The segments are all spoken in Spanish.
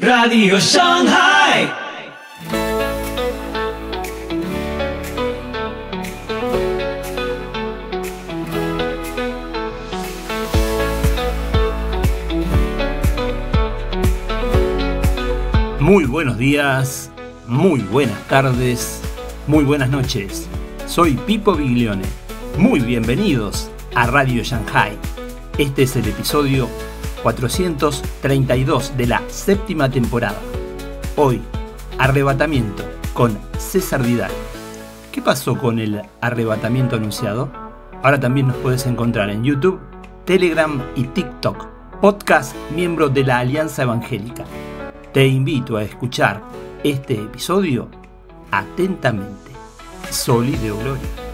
Radio Shanghai. Muy buenos días, muy buenas tardes, muy buenas noches. Soy Pipo Biglione. Muy bienvenidos a Radio Shanghai. Este es el episodio 432 de la séptima temporada. Hoy, arrebatamiento con César Vidal. ¿Qué pasó con el arrebatamiento anunciado? Ahora también nos puedes encontrar en YouTube, Telegram y TikTok, podcast miembro de la Alianza Evangélica. Te invito a escuchar este episodio atentamente. Soli de Gloria.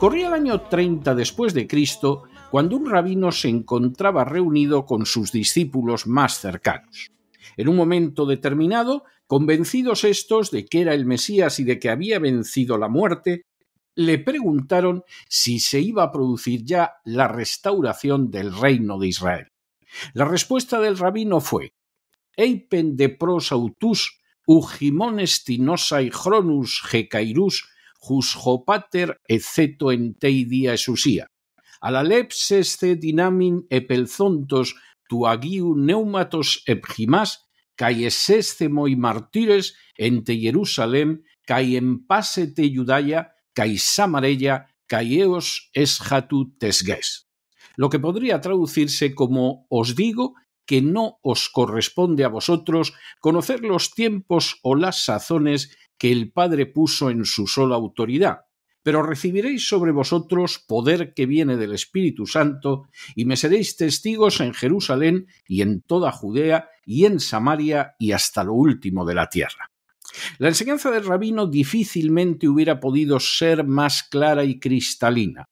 Corría el año 30 después de Cristo cuando un rabino se encontraba reunido con sus discípulos más cercanos. En un momento determinado, convencidos estos de que era el Mesías y de que había vencido la muerte, le preguntaron si se iba a producir ya la restauración del reino de Israel. La respuesta del rabino fue Eipen de pros autus, estinosa chronus jusjopater eceto en teidia esusia. Alaleps este dinamin epelzontos agiu neumatos epgimas, caiesesce moi martires en te Jerusalem, en pasete Judaya, cai Samarella, caeos eschatu tesges. Lo que podría traducirse como os digo que no os corresponde a vosotros conocer los tiempos o las sazones que el Padre puso en su sola autoridad. Pero recibiréis sobre vosotros poder que viene del Espíritu Santo, y me seréis testigos en Jerusalén y en toda Judea y en Samaria y hasta lo último de la tierra. La enseñanza del rabino difícilmente hubiera podido ser más clara y cristalina.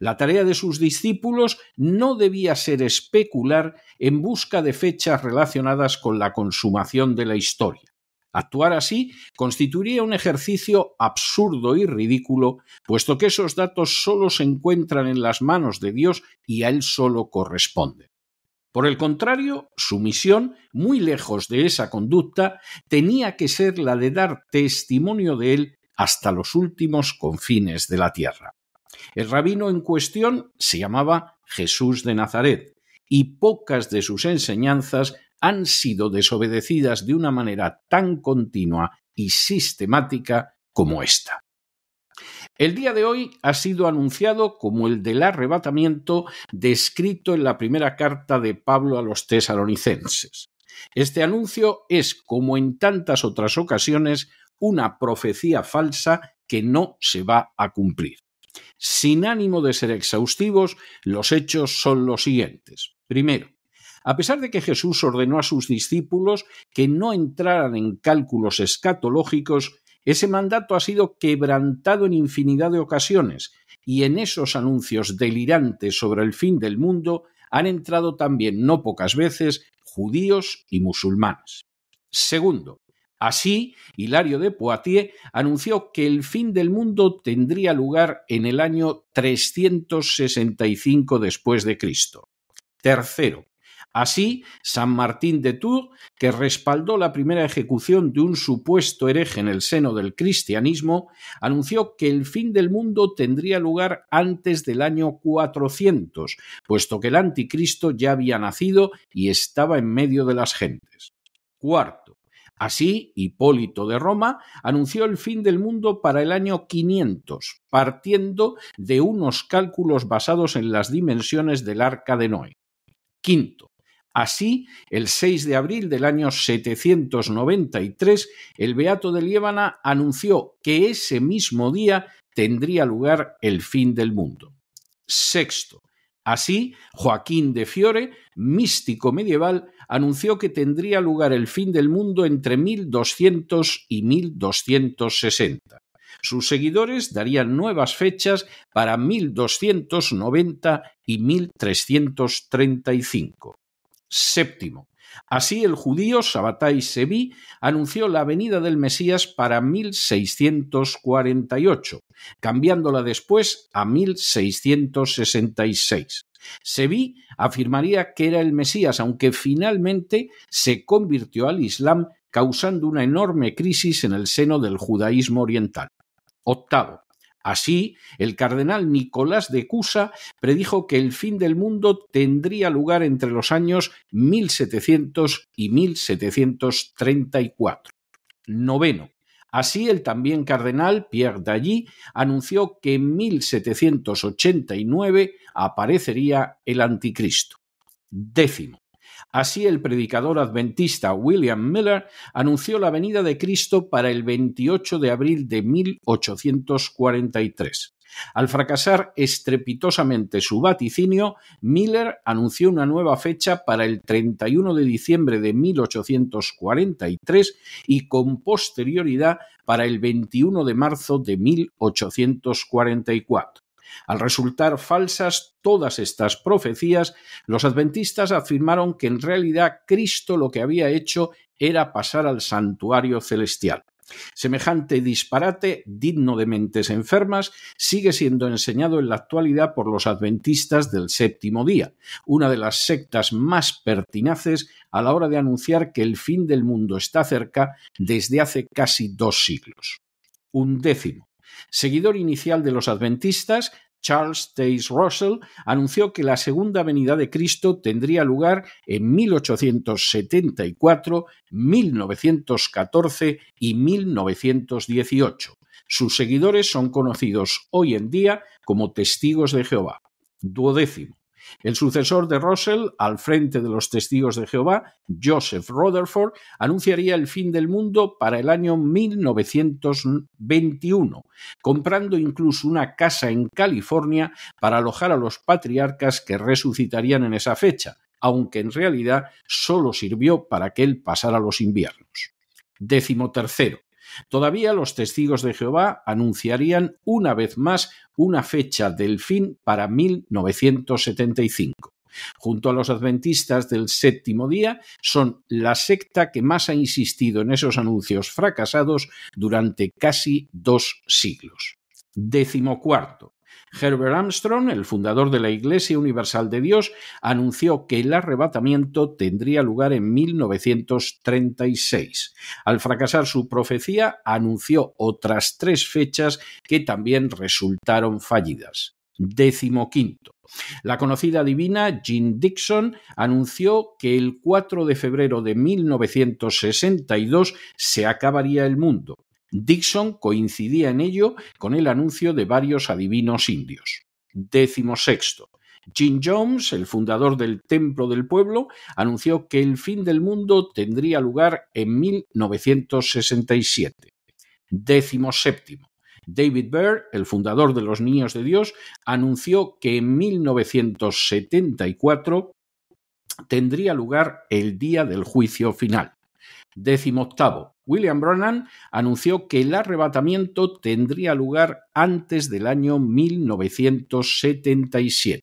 La tarea de sus discípulos no debía ser especular en busca de fechas relacionadas con la consumación de la historia. Actuar así constituiría un ejercicio absurdo y ridículo, puesto que esos datos solo se encuentran en las manos de Dios y a Él solo corresponde. Por el contrario, su misión, muy lejos de esa conducta, tenía que ser la de dar testimonio de Él hasta los últimos confines de la tierra. El rabino en cuestión se llamaba Jesús de Nazaret, y pocas de sus enseñanzas han sido desobedecidas de una manera tan continua y sistemática como esta. El día de hoy ha sido anunciado como el del arrebatamiento descrito en la primera carta de Pablo a los tesalonicenses. Este anuncio es, como en tantas otras ocasiones, una profecía falsa que no se va a cumplir. Sin ánimo de ser exhaustivos, los hechos son los siguientes. Primero, a pesar de que Jesús ordenó a sus discípulos que no entraran en cálculos escatológicos, ese mandato ha sido quebrantado en infinidad de ocasiones, y en esos anuncios delirantes sobre el fin del mundo han entrado también no pocas veces judíos y musulmanes. Segundo, Así, Hilario de Poitiers anunció que el fin del mundo tendría lugar en el año 365 después de Cristo. Tercero, Así, San Martín de Tours, que respaldó la primera ejecución de un supuesto hereje en el seno del cristianismo, anunció que el fin del mundo tendría lugar antes del año 400, puesto que el anticristo ya había nacido y estaba en medio de las gentes. Cuarto, Así, Hipólito de Roma anunció el fin del mundo para el año 500, partiendo de unos cálculos basados en las dimensiones del arca de Noé. Quinto, Así, el 6 de abril del año 793, el Beato de Liébana anunció que ese mismo día tendría lugar el fin del mundo. Sexto. Así, Joaquín de Fiore, místico medieval, anunció que tendría lugar el fin del mundo entre 1200 y 1260. Sus seguidores darían nuevas fechas para 1290 y 1335. Séptimo. Así, el judío Sabbatai Sebi anunció la venida del Mesías para 1648, cambiándola después a 1666. Sebi afirmaría que era el Mesías, aunque finalmente se convirtió al Islam, causando una enorme crisis en el seno del judaísmo oriental. Octavo. Así, el cardenal Nicolás de Cusa predijo que el fin del mundo tendría lugar entre los años 1700 y 1734. Noveno. Así, el también cardenal Pierre Dalí anunció que en 1789 aparecería el anticristo. Décimo. Así el predicador adventista William Miller anunció la venida de Cristo para el 28 de abril de 1843. Al fracasar estrepitosamente su vaticinio, Miller anunció una nueva fecha para el 31 de diciembre de 1843 y con posterioridad para el 21 de marzo de 1844. Al resultar falsas todas estas profecías, los adventistas afirmaron que en realidad Cristo lo que había hecho era pasar al santuario celestial. Semejante disparate, digno de mentes enfermas, sigue siendo enseñado en la actualidad por los adventistas del séptimo día, una de las sectas más pertinaces a la hora de anunciar que el fin del mundo está cerca desde hace casi dos siglos. Un décimo. Seguidor inicial de los adventistas, Charles Taze Russell anunció que la segunda venida de Cristo tendría lugar en 1874, 1914 y 1918. Sus seguidores son conocidos hoy en día como testigos de Jehová. Duodécimo. El sucesor de Russell, al frente de los testigos de Jehová, Joseph Rutherford, anunciaría el fin del mundo para el año 1921, comprando incluso una casa en California para alojar a los patriarcas que resucitarían en esa fecha, aunque en realidad solo sirvió para que él pasara los inviernos. Décimo Todavía los testigos de Jehová anunciarían una vez más una fecha del fin para 1975. Junto a los adventistas del séptimo día, son la secta que más ha insistido en esos anuncios fracasados durante casi dos siglos. Décimo cuarto, Herbert Armstrong, el fundador de la Iglesia Universal de Dios, anunció que el arrebatamiento tendría lugar en 1936. Al fracasar su profecía, anunció otras tres fechas que también resultaron fallidas. Décimo quinto. La conocida divina Jean Dixon anunció que el 4 de febrero de 1962 se acabaría el mundo. Dixon coincidía en ello con el anuncio de varios adivinos indios. Décimo sexto. Jim Jones, el fundador del Templo del Pueblo, anunció que el fin del mundo tendría lugar en 1967. Décimo séptimo. David Byrd, el fundador de los Niños de Dios, anunció que en 1974 tendría lugar el día del juicio final. Décimo octavo, William Brannan anunció que el arrebatamiento tendría lugar antes del año 1977.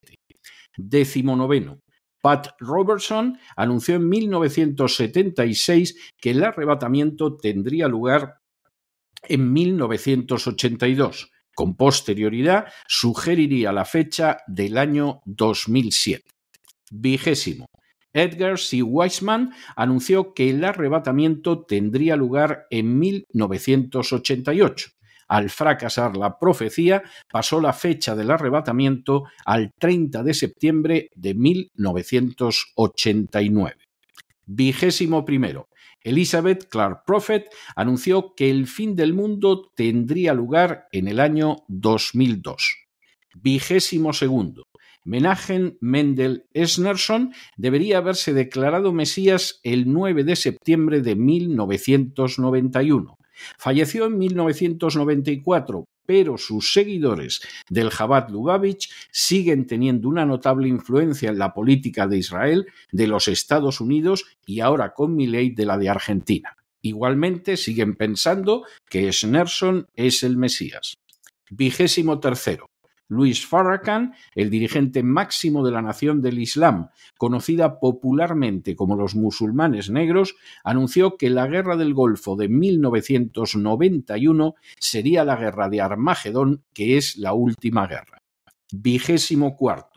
Décimo noveno, Pat Robertson anunció en 1976 que el arrebatamiento tendría lugar en 1982. Con posterioridad sugeriría la fecha del año 2007. Vigésimo. Edgar C. Weissman anunció que el arrebatamiento tendría lugar en 1988. Al fracasar la profecía, pasó la fecha del arrebatamiento al 30 de septiembre de 1989. Vigésimo primero. Elizabeth Clark Prophet anunció que el fin del mundo tendría lugar en el año 2002. Vigésimo segundo. Menagen Mendel Esnerson debería haberse declarado Mesías el 9 de septiembre de 1991. Falleció en 1994, pero sus seguidores del Jabat Lubavitch siguen teniendo una notable influencia en la política de Israel, de los Estados Unidos y ahora con ley de la de Argentina. Igualmente siguen pensando que Schnerson es el Mesías. Vigésimo tercero. Luis Farrakhan, el dirigente máximo de la nación del Islam, conocida popularmente como los musulmanes negros, anunció que la guerra del Golfo de 1991 sería la guerra de Armagedón, que es la última guerra. Vigésimo cuarto.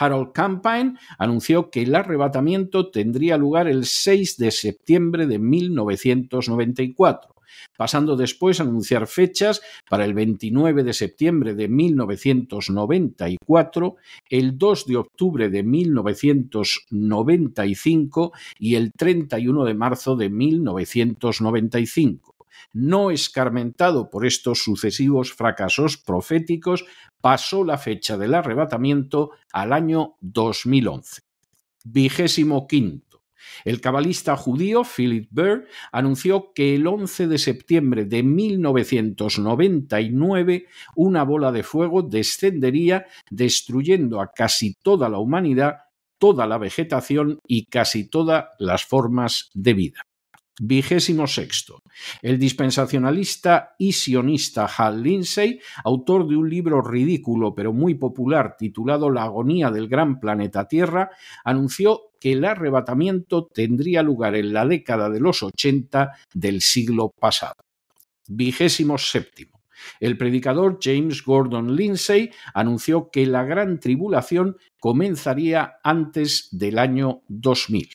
Harold Campaign anunció que el arrebatamiento tendría lugar el 6 de septiembre de 1994 pasando después a anunciar fechas para el 29 de septiembre de 1994, el 2 de octubre de 1995 y el 31 de marzo de 1995 no escarmentado por estos sucesivos fracasos proféticos, pasó la fecha del arrebatamiento al año 2011. Vigésimo el cabalista judío Philip Burr anunció que el 11 de septiembre de 1999 una bola de fuego descendería destruyendo a casi toda la humanidad, toda la vegetación y casi todas las formas de vida. Vigésimo sexto. El dispensacionalista y sionista Hal Lindsay, autor de un libro ridículo pero muy popular titulado La agonía del gran planeta Tierra, anunció que el arrebatamiento tendría lugar en la década de los 80 del siglo pasado. Vigésimo séptimo. El predicador James Gordon Lindsay anunció que la gran tribulación comenzaría antes del año 2000.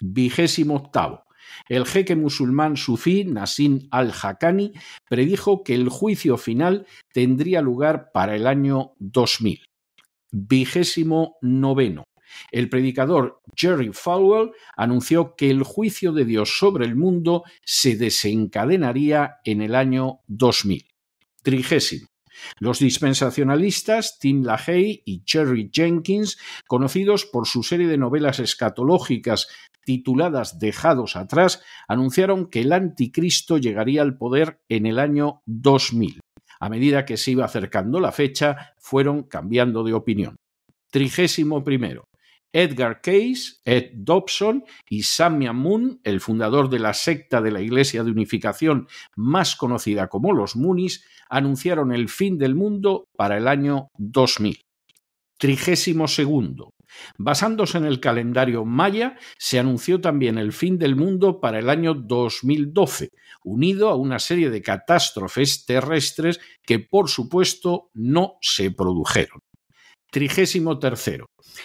Vigésimo octavo. El jeque musulmán sufí Nassim al-Hakani predijo que el juicio final tendría lugar para el año 2000. Vigésimo noveno. El predicador Jerry Falwell anunció que el juicio de Dios sobre el mundo se desencadenaría en el año 2000. Trigésimo. Los dispensacionalistas Tim LaHaye y Jerry Jenkins, conocidos por su serie de novelas escatológicas tituladas Dejados atrás, anunciaron que el anticristo llegaría al poder en el año 2000. A medida que se iba acercando la fecha, fueron cambiando de opinión. Trigésimo primero. Edgar Case, Ed Dobson y Samia Moon, el fundador de la secta de la Iglesia de Unificación más conocida como los Moonies, anunciaron el fin del mundo para el año 2000. Trigésimo segundo. Basándose en el calendario maya, se anunció también el fin del mundo para el año 2012, unido a una serie de catástrofes terrestres que, por supuesto, no se produjeron. Trigésimo tercero.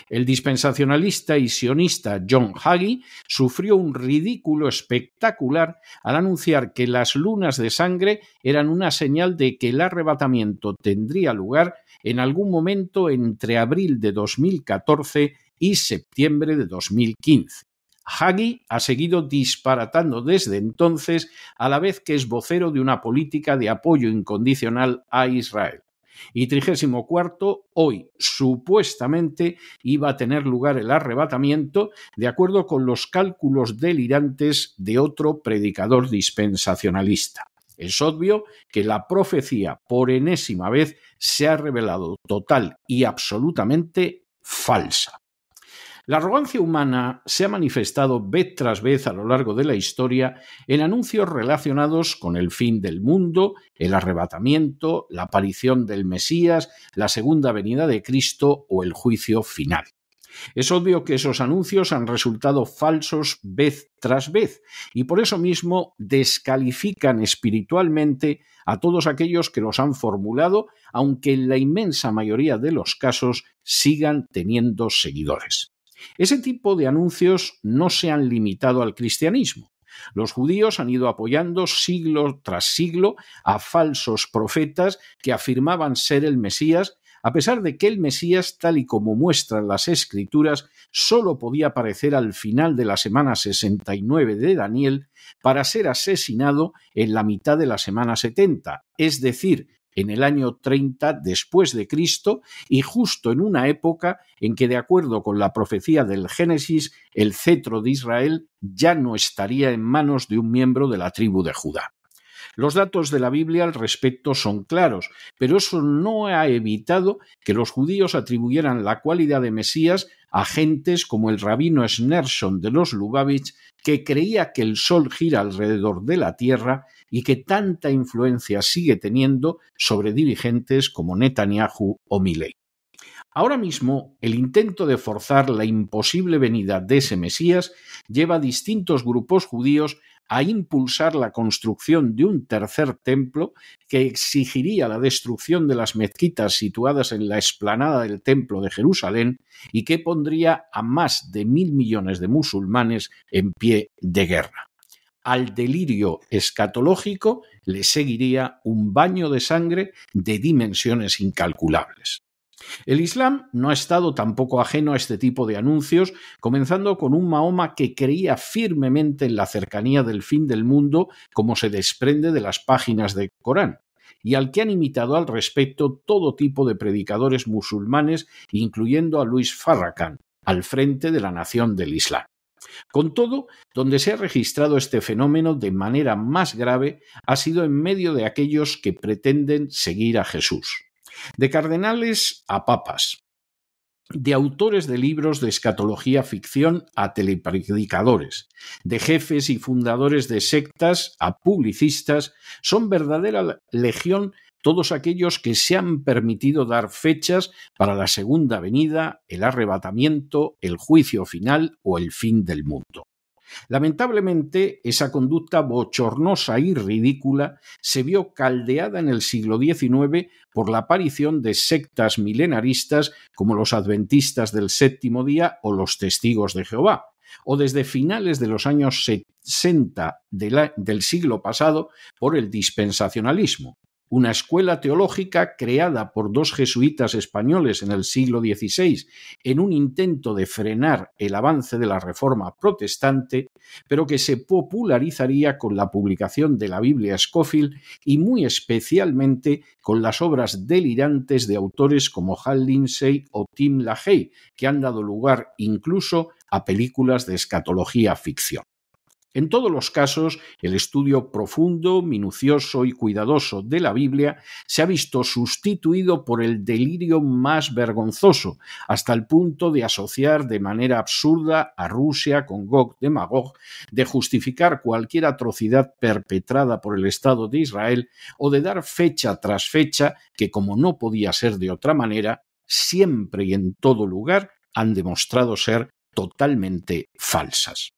El dispensacionalista y sionista John Hagee sufrió un ridículo espectacular al anunciar que las lunas de sangre eran una señal de que el arrebatamiento tendría lugar en algún momento entre abril de 2014 y septiembre de 2015. Hagee ha seguido disparatando desde entonces, a la vez que es vocero de una política de apoyo incondicional a Israel. Y cuarto, hoy supuestamente iba a tener lugar el arrebatamiento, de acuerdo con los cálculos delirantes de otro predicador dispensacionalista. Es obvio que la profecía, por enésima vez, se ha revelado total y absolutamente falsa. La arrogancia humana se ha manifestado vez tras vez a lo largo de la historia en anuncios relacionados con el fin del mundo, el arrebatamiento, la aparición del Mesías, la segunda venida de Cristo o el juicio final. Es obvio que esos anuncios han resultado falsos vez tras vez y por eso mismo descalifican espiritualmente a todos aquellos que los han formulado, aunque en la inmensa mayoría de los casos sigan teniendo seguidores. Ese tipo de anuncios no se han limitado al cristianismo. Los judíos han ido apoyando siglo tras siglo a falsos profetas que afirmaban ser el Mesías, a pesar de que el Mesías, tal y como muestran las escrituras, solo podía aparecer al final de la semana 69 de Daniel para ser asesinado en la mitad de la semana 70, es decir, en el año 30 después de Cristo y justo en una época en que de acuerdo con la profecía del Génesis el cetro de Israel ya no estaría en manos de un miembro de la tribu de Judá. Los datos de la Biblia al respecto son claros, pero eso no ha evitado que los judíos atribuyeran la cualidad de Mesías a gentes como el rabino Snerson de los Lubavitch, que creía que el sol gira alrededor de la Tierra y que tanta influencia sigue teniendo sobre dirigentes como Netanyahu o Milley. Ahora mismo, el intento de forzar la imposible venida de ese Mesías lleva a distintos grupos judíos a impulsar la construcción de un tercer templo que exigiría la destrucción de las mezquitas situadas en la explanada del templo de Jerusalén y que pondría a más de mil millones de musulmanes en pie de guerra. Al delirio escatológico le seguiría un baño de sangre de dimensiones incalculables. El Islam no ha estado tampoco ajeno a este tipo de anuncios, comenzando con un Mahoma que creía firmemente en la cercanía del fin del mundo, como se desprende de las páginas del Corán, y al que han imitado al respecto todo tipo de predicadores musulmanes, incluyendo a Luis Farrakhan, al frente de la nación del Islam. Con todo, donde se ha registrado este fenómeno de manera más grave ha sido en medio de aquellos que pretenden seguir a Jesús de cardenales a papas, de autores de libros de escatología ficción a telepredicadores, de jefes y fundadores de sectas a publicistas, son verdadera legión todos aquellos que se han permitido dar fechas para la segunda venida, el arrebatamiento, el juicio final o el fin del mundo. Lamentablemente, esa conducta bochornosa y ridícula se vio caldeada en el siglo XIX por la aparición de sectas milenaristas como los adventistas del séptimo día o los testigos de Jehová, o desde finales de los años 60 del siglo pasado por el dispensacionalismo, una escuela teológica creada por dos jesuitas españoles en el siglo XVI en un intento de frenar el avance de la Reforma protestante, pero que se popularizaría con la publicación de la Biblia Scofield y muy especialmente con las obras delirantes de autores como Hal Lindsey o Tim LaHaye, que han dado lugar incluso a películas de escatología ficción. En todos los casos, el estudio profundo, minucioso y cuidadoso de la Biblia se ha visto sustituido por el delirio más vergonzoso, hasta el punto de asociar de manera absurda a Rusia con Gog de Magog, de justificar cualquier atrocidad perpetrada por el Estado de Israel o de dar fecha tras fecha que, como no podía ser de otra manera, siempre y en todo lugar han demostrado ser totalmente falsas.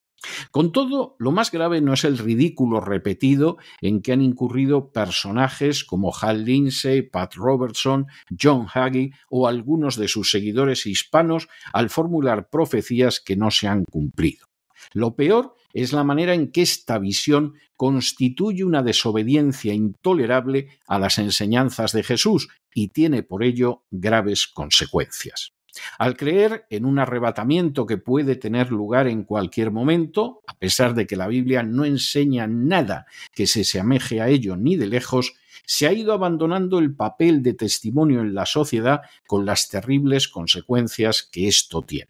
Con todo, lo más grave no es el ridículo repetido en que han incurrido personajes como Hal Lindsey, Pat Robertson, John Hagee o algunos de sus seguidores hispanos al formular profecías que no se han cumplido. Lo peor es la manera en que esta visión constituye una desobediencia intolerable a las enseñanzas de Jesús y tiene por ello graves consecuencias. Al creer en un arrebatamiento que puede tener lugar en cualquier momento, a pesar de que la Biblia no enseña nada que se seameje a ello ni de lejos, se ha ido abandonando el papel de testimonio en la sociedad con las terribles consecuencias que esto tiene.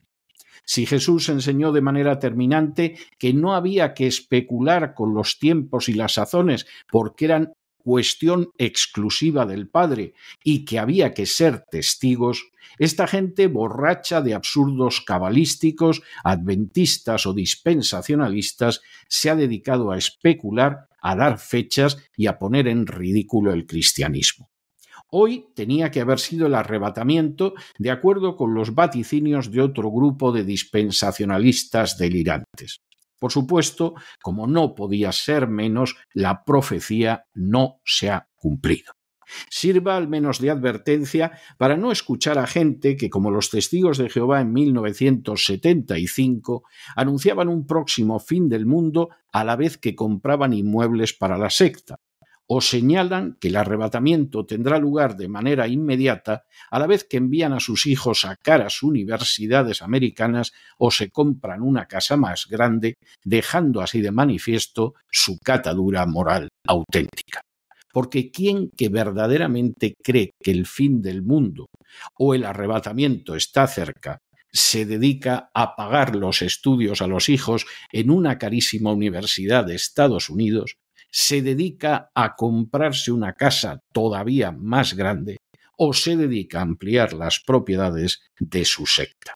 Si Jesús enseñó de manera terminante que no había que especular con los tiempos y las sazones porque eran cuestión exclusiva del padre y que había que ser testigos, esta gente borracha de absurdos cabalísticos, adventistas o dispensacionalistas, se ha dedicado a especular, a dar fechas y a poner en ridículo el cristianismo. Hoy tenía que haber sido el arrebatamiento, de acuerdo con los vaticinios de otro grupo de dispensacionalistas delirantes. Por supuesto, como no podía ser menos, la profecía no se ha cumplido. Sirva al menos de advertencia para no escuchar a gente que, como los testigos de Jehová en 1975, anunciaban un próximo fin del mundo a la vez que compraban inmuebles para la secta, o señalan que el arrebatamiento tendrá lugar de manera inmediata a la vez que envían a sus hijos a caras universidades americanas o se compran una casa más grande, dejando así de manifiesto su catadura moral auténtica. Porque quien que verdaderamente cree que el fin del mundo o el arrebatamiento está cerca, se dedica a pagar los estudios a los hijos en una carísima universidad de Estados Unidos se dedica a comprarse una casa todavía más grande o se dedica a ampliar las propiedades de su secta.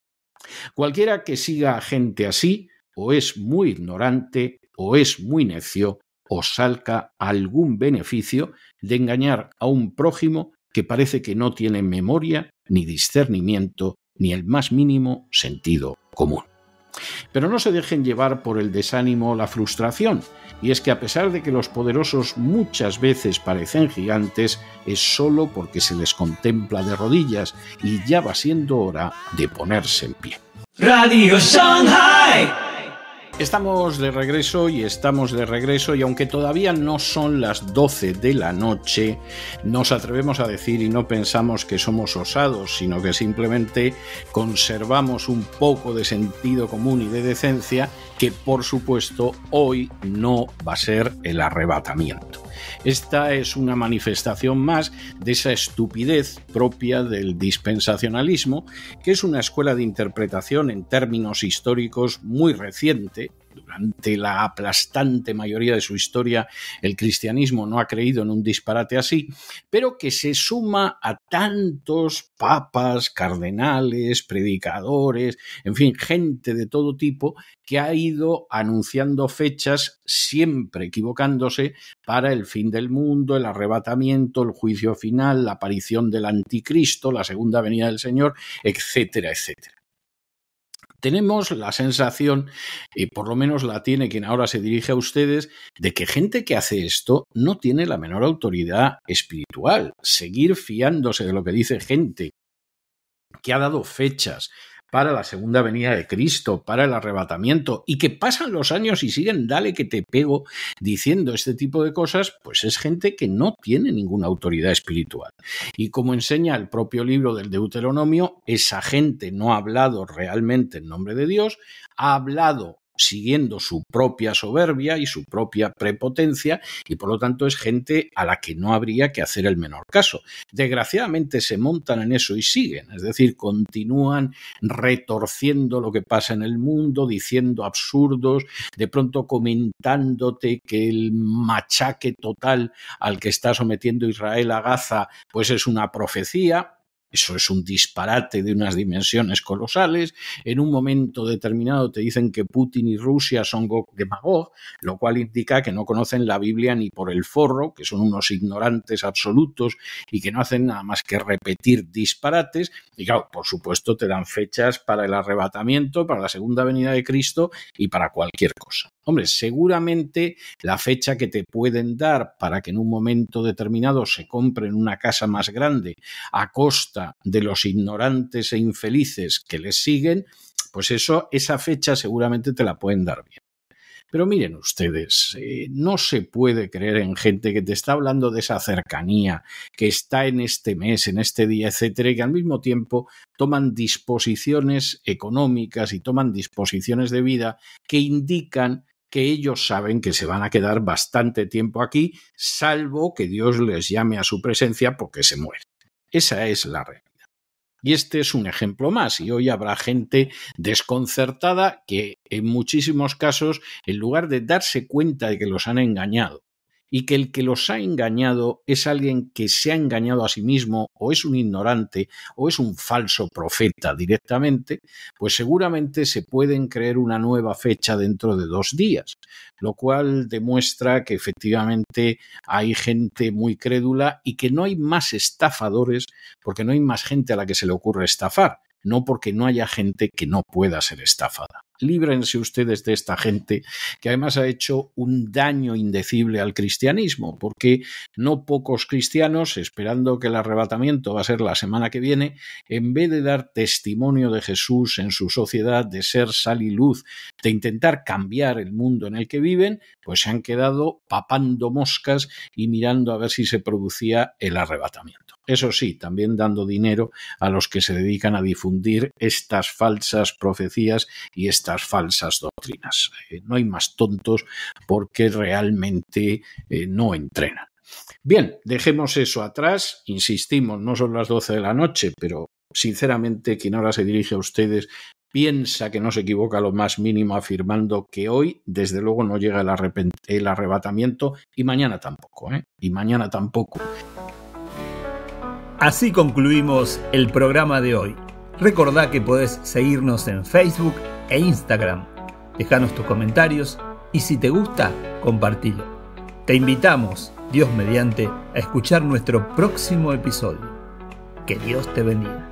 Cualquiera que siga a gente así o es muy ignorante o es muy necio o salca algún beneficio de engañar a un prójimo que parece que no tiene memoria, ni discernimiento, ni el más mínimo sentido común. Pero no se dejen llevar por el desánimo o la frustración, y es que a pesar de que los poderosos muchas veces parecen gigantes, es solo porque se les contempla de rodillas y ya va siendo hora de ponerse en pie. Radio Shanghai. Estamos de regreso y estamos de regreso y aunque todavía no son las 12 de la noche, nos atrevemos a decir y no pensamos que somos osados, sino que simplemente conservamos un poco de sentido común y de decencia que por supuesto hoy no va a ser el arrebatamiento. Esta es una manifestación más de esa estupidez propia del dispensacionalismo, que es una escuela de interpretación en términos históricos muy reciente, durante la aplastante mayoría de su historia el cristianismo no ha creído en un disparate así, pero que se suma a tantos papas, cardenales, predicadores, en fin, gente de todo tipo que ha ido anunciando fechas siempre equivocándose para el fin del mundo, el arrebatamiento, el juicio final, la aparición del anticristo, la segunda venida del Señor, etcétera, etcétera tenemos la sensación, y por lo menos la tiene quien ahora se dirige a ustedes, de que gente que hace esto no tiene la menor autoridad espiritual. Seguir fiándose de lo que dice gente que ha dado fechas, para la segunda venida de Cristo, para el arrebatamiento, y que pasan los años y siguen, dale que te pego diciendo este tipo de cosas, pues es gente que no tiene ninguna autoridad espiritual. Y como enseña el propio libro del Deuteronomio, esa gente no ha hablado realmente en nombre de Dios, ha hablado siguiendo su propia soberbia y su propia prepotencia y por lo tanto es gente a la que no habría que hacer el menor caso. Desgraciadamente se montan en eso y siguen, es decir, continúan retorciendo lo que pasa en el mundo, diciendo absurdos, de pronto comentándote que el machaque total al que está sometiendo Israel a Gaza pues es una profecía eso es un disparate de unas dimensiones colosales. En un momento determinado te dicen que Putin y Rusia son Magog lo cual indica que no conocen la Biblia ni por el forro, que son unos ignorantes absolutos y que no hacen nada más que repetir disparates. Y claro, por supuesto, te dan fechas para el arrebatamiento, para la segunda venida de Cristo y para cualquier cosa. Hombre, seguramente la fecha que te pueden dar para que en un momento determinado se compren una casa más grande a costa de los ignorantes e infelices que les siguen, pues eso, esa fecha seguramente te la pueden dar bien. Pero miren ustedes, eh, no se puede creer en gente que te está hablando de esa cercanía, que está en este mes, en este día, etcétera, y que al mismo tiempo toman disposiciones económicas y toman disposiciones de vida que indican que ellos saben que se van a quedar bastante tiempo aquí, salvo que Dios les llame a su presencia porque se muere. Esa es la realidad. Y este es un ejemplo más. Y hoy habrá gente desconcertada que en muchísimos casos, en lugar de darse cuenta de que los han engañado, y que el que los ha engañado es alguien que se ha engañado a sí mismo o es un ignorante o es un falso profeta directamente, pues seguramente se pueden creer una nueva fecha dentro de dos días, lo cual demuestra que efectivamente hay gente muy crédula y que no hay más estafadores porque no hay más gente a la que se le ocurre estafar, no porque no haya gente que no pueda ser estafada líbrense ustedes de esta gente que además ha hecho un daño indecible al cristianismo, porque no pocos cristianos, esperando que el arrebatamiento va a ser la semana que viene, en vez de dar testimonio de Jesús en su sociedad, de ser sal y luz, de intentar cambiar el mundo en el que viven, pues se han quedado papando moscas y mirando a ver si se producía el arrebatamiento. Eso sí, también dando dinero a los que se dedican a difundir estas falsas profecías y estas falsas doctrinas. Eh, no hay más tontos porque realmente eh, no entrenan. Bien, dejemos eso atrás. Insistimos, no son las 12 de la noche, pero sinceramente quien ahora se dirige a ustedes piensa que no se equivoca lo más mínimo afirmando que hoy, desde luego, no llega el, arrebatamiento y mañana tampoco, ¿eh? Y mañana tampoco. Así concluimos el programa de hoy. Recordá que podés seguirnos en Facebook e Instagram. Dejanos tus comentarios y si te gusta, compartilo. Te invitamos, Dios mediante, a escuchar nuestro próximo episodio. Que Dios te bendiga.